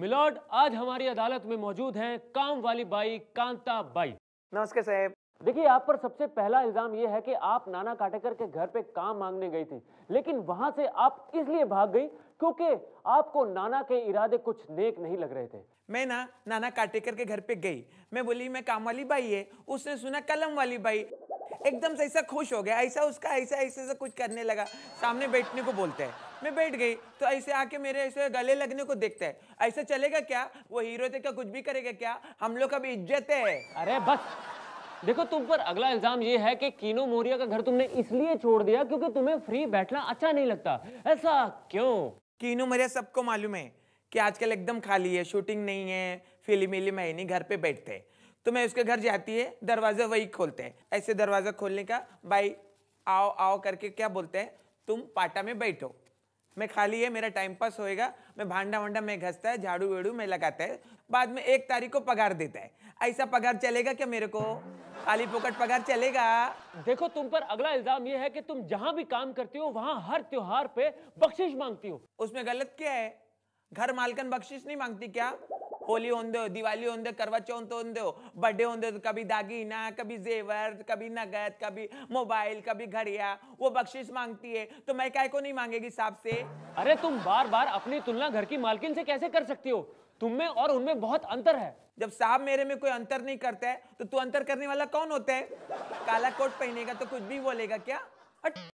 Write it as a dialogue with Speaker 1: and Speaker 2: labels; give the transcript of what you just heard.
Speaker 1: milord आज हमारी अदालत में मौजूद हैं काम वाली बाई कांता बाई नमस्ते साहब देखिए आप पर सबसे पहला इल्जाम ये है कि आप नाना काटेकर के घर पे काम मांगने गई थी लेकिन वहां से आप इसलिए भाग गई क्योंकि आपको नाना के इरादे कुछ
Speaker 2: नेक नहीं लग रहे थे मैं ना नाना काटेकर के घर पे गई मैं बोली मैं काम वाली बाई है उसने सुना कलम वाली बाई एकदम से ऐसा खुश हो गया ऐसा उसका ऐसा ऐसे ऐसा कुछ करने लगा सामने बैठने को बोलता है मैं बैठ गई तो ऐसे आके मेरे ऐसे गले लगने को देखता है ऐसा चलेगा क्या वो हीरो थे क्या कुछ भी करेगा क्या हम लोग का भी इज्जत है अरे बस देखो तुम पर अगला इल्जाम ये है कि कीनो मोरिया का घर तुमने इसलिए
Speaker 1: छोड़ दिया क्योंकि तुम्हें
Speaker 2: फ्री बैठना अच्छा नहीं लगता ऐसा क्यों कीनो मोरिया सबको मालूम है कि आजकल एकदम खाली है शूटिंग नहीं है फिल्म विलिम है नहीं घर पे बैठते तो मैं उसके घर जाती है दरवाज़ा वही खोलते हैं ऐसे दरवाज़ा खोलने का भाई आओ आओ करके क्या बोलते हैं तुम पाटा में बैठो मैं खाली है मेरा टाइम पास होएगा मैं भांडा वांडा मैं घसता है झाड़ू वेड़ू मैं लगाता है बाद में एक तारीख को पगार देता है ऐसा पगार चलेगा क्या मेरे को खाली पोकट पगार चलेगा देखो तुम पर अगला इल्जाम ये है कि तुम जहाँ भी काम करती हो वहाँ हर त्योहार पे बख्शिश मांगती हो उसमें गलत क्या है घर मालकन बख्शिश नहीं मांगती क्या होली होंदे दिवाली होंदे करवा चौथ होंदे हो बर्थडे होंदे तो कभी दागीना कभी जेवर कभी नगद कभी मोबाइल कभी घड़िया वो बख्शिश मांगती है तो मैं क्या को नहीं मांगेगी साहब से अरे तुम बार बार अपनी तुलना घर की मालकिन से कैसे कर सकती हो तुम में और उनमें बहुत अंतर है जब साहब मेरे में कोई अंतर नहीं करता है तो तू अंतर करने वाला कौन होता है काला कोट पहनेगा तो कुछ भी बोलेगा क्या